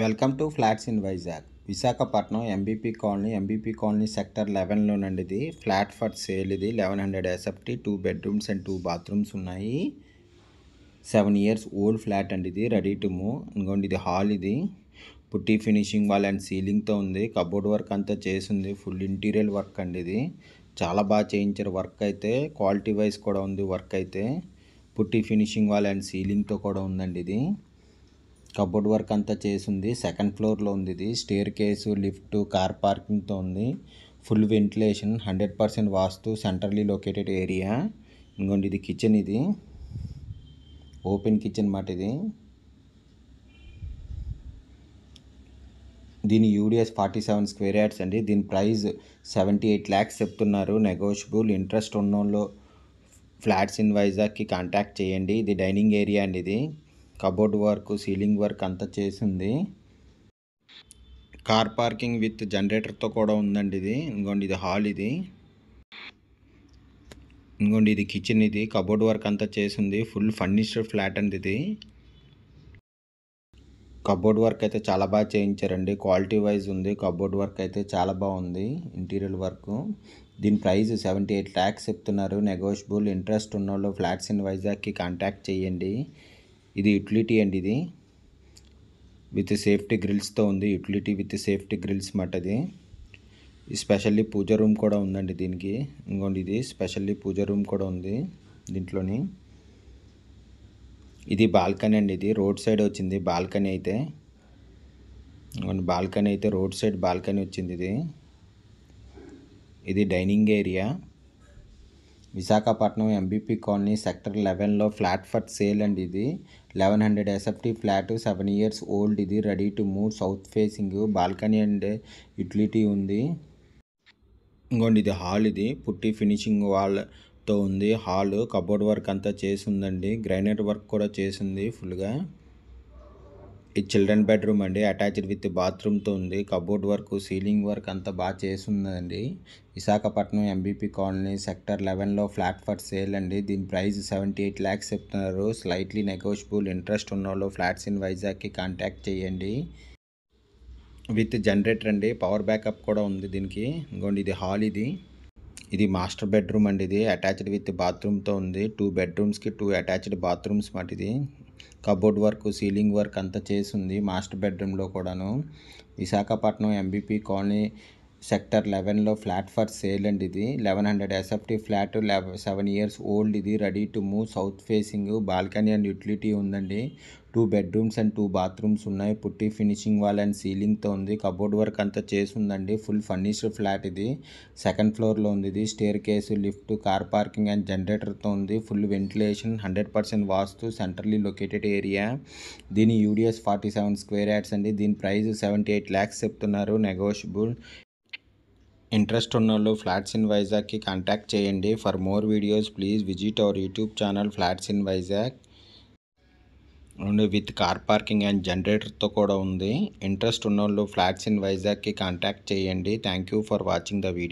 welcome to flats in Vizag Visakhapatnam MBP colony MBP colony sector లెవెన్లోనండి ఇది flat for sale ఇది eleven hundred SFT two bedrooms and two bathrooms ఉన్నాయి seven years old flat అండి ఇది ready to move ఇంకోండి ఇది hall ఇది పుట్టి ఫినిషింగ్ వాల్ అండ్ సీలింగ్తో ఉంది కబోర్డ్ వర్క్ అంతా చేసింది ఫుల్ ఇంటీరియర్ వర్క్ అండి ఇది చాలా బాగా చేయించారు వర్క్ అయితే క్వాలిటీ వైజ్ కూడా ఉంది వర్క్ అయితే పుట్టి ఫినిషింగ్ వాల్ అండ్ సీలింగ్తో కూడా ఉందండి ఇది కబోర్డ్ వర్క్ అంతా చేసింది సెకండ్ ఫ్లోర్లో ఉంది ఇది స్టేర్ కేసు లిఫ్ట్ కార్ పార్కింగ్తో ఉంది full ventilation hundred percent vastu centrally located area ఇంకోండి ఇది కిచెన్ ఇది ఓపెన్ కిచెన్ మాట ఇది దీని UDS forty seven square yards అండి దీని ప్రైస్ సెవెంటీ ఎయిట్ ల్యాక్స్ చెప్తున్నారు నెగోషియబుల్ ఇంట్రెస్ట్ ఉన్నోళ్ళు ఫ్లాట్స్ ఇన్ వైజాగ్కి కాంటాక్ట్ చేయండి ఇది డైనింగ్ ఏరియా అండి ఇది కబోర్డ్ వర్క్ సీలింగ్ వర్క్ అంతా చేసింది కార్ పార్కింగ్ విత్ జనరేటర్తో కూడా ఉందండి ఇది ఇంకోండి ఇది హాల్ ఇది ఇంకోండి ఇది కిచెన్ ఇది కబోర్డ్ వర్క్ అంతా చేసింది ఫుల్ ఫర్నిష్డ్ ఫ్లాట్ అండి ఇది కబోర్డ్ వర్క్ అయితే చాలా బాగా చేయించారండి క్వాలిటీ వైజ్ ఉంది కబోర్డ్ వర్క్ అయితే చాలా బాగుంది ఇంటీరియర్ వర్క్ దీని ప్రైస్ సెవెంటీ ఎయిట్ ల్యాక్స్ చెప్తున్నారు నెగోషియబుల్ ఇంట్రెస్ట్ ఉన్న వాళ్ళు ఫ్లాట్స్ ఇన్ వైజాగ్కి కాంటాక్ట్ చేయండి ఇది యుటిలిటీ అండి ఇది విత్ సేఫ్టీ గ్రిల్స్తో ఉంది యుటిలిటీ విత్ సేఫ్టీ గ్రిల్స్ మాట అది స్పెషల్లీ పూజ రూమ్ కూడా ఉందండి దీనికి ఇంకోండి ఇది స్పెషల్లీ పూజ రూమ్ కూడా ఉంది దీంట్లోని ఇది బాల్కనీ అండి ఇది రోడ్ సైడ్ వచ్చింది బాల్కనీ అయితే ఇంకోండి బాల్కనీ అయితే రోడ్ సైడ్ బాల్కనీ వచ్చింది ఇది ఇది dining area Visakhapatnam MBP colony sector లెవెన్లో ఫ్లాట్ ఫర్ సేల్ అండి ఇది eleven hundred SFT flat seven years old ఇది ready to move south facing balcony and utility ఉంది ఇంకోండి ఇది హాల్ ఇది పుట్టి ఫినిషింగ్ వాల్తో ఉంది హాల్ కబోర్డ్ వర్క్ అంతా చేసి ఉందండి గ్రైనైట్ వర్క్ కూడా చేసింది ఫుల్గా ఇది చిల్డ్రన్ బెడ్రూమ్ అండి అటాచ్డ్ విత్ బాత్రూమ్తో ఉంది కబోర్డ్ వర్క్ సీలింగ్ వర్క్ అంతా బాగా ఉందండి విశాఖపట్నం ఎంబీపీ కాలనీ సెక్టర్ లెవెన్లో ఫ్లాట్ ఫర్ సేల్ అండి దీని ప్రైస్ సెవెంటీ ఎయిట్ ల్యాక్స్ చెప్తున్నారు స్లైట్లీ నెగోషియబుల్ ఇంట్రెస్ట్ ఉన్న వాళ్ళు ఫ్లాట్స్ ఇన్ వైజాగ్కి కాంటాక్ట్ చేయండి విత్ జనరేటర్ అండి పవర్ బ్యాకప్ కూడా ఉంది దీనికి ఇంకోండి ఇది హాల్ ఇది ఇది మాస్టర్ బెడ్రూమ్ అండి ఇది అటాచ్డ్ విత్ బాత్రూమ్తో ఉంది టూ బెడ్రూమ్స్కి టూ అటాచ్డ్ బాత్రూమ్స్ మాట ఇది కబోర్డ్ వర్క్ సీలింగ్ వర్క్ అంతా చేసి ఉంది మాస్టర్ బెడ్రూమ్లో కూడాను విశాఖపట్నం ఎంబీపీ కాలనీ సెక్టర్ లెవెన్లో ఫ్లాట్ ఫర్ సేల్ అండి ఇది eleven hundred SFT flat seven years old ఇది ready to move south facing balcony and utility ఉందండి two bedrooms and two bathrooms ఉన్నాయి పుట్టి ఫినిషింగ్ వాల్ అండ్ సీలింగ్తో ఉంది cupboard work అంతా చేసి ఉందండి ఫుల్ ఫర్నిష్డ్ ఫ్లాట్ ఇది సెకండ్ ఫ్లోర్లో ఉంది ఇది staircase lift car parking and జనరేటర్తో ఉంది full ventilation hundred percent vastu centrally located area దీని UDS forty seven square yards అండి దీని ప్రైస్ సెవెంటీ ఎయిట్ ల్యాక్స్ చెప్తున్నారు నెగోషియబుల్ ఇంట్రెస్ట్ ఉన్నోళ్ళు ఫ్లాట్స్ ఇన్ వైజాగ్కి కాంటాక్ట్ చేయండి for more videos please visit our YouTube channel flats in Vizag and with car parking and జనరేటర్తో కూడా ఉంది ఇంట్రెస్ట్ ఉన్నోళ్ళు ఫ్లాట్స్ ఇన్ వైజాగ్కి కాంటాక్ట్ చేయండి thank you for watching the video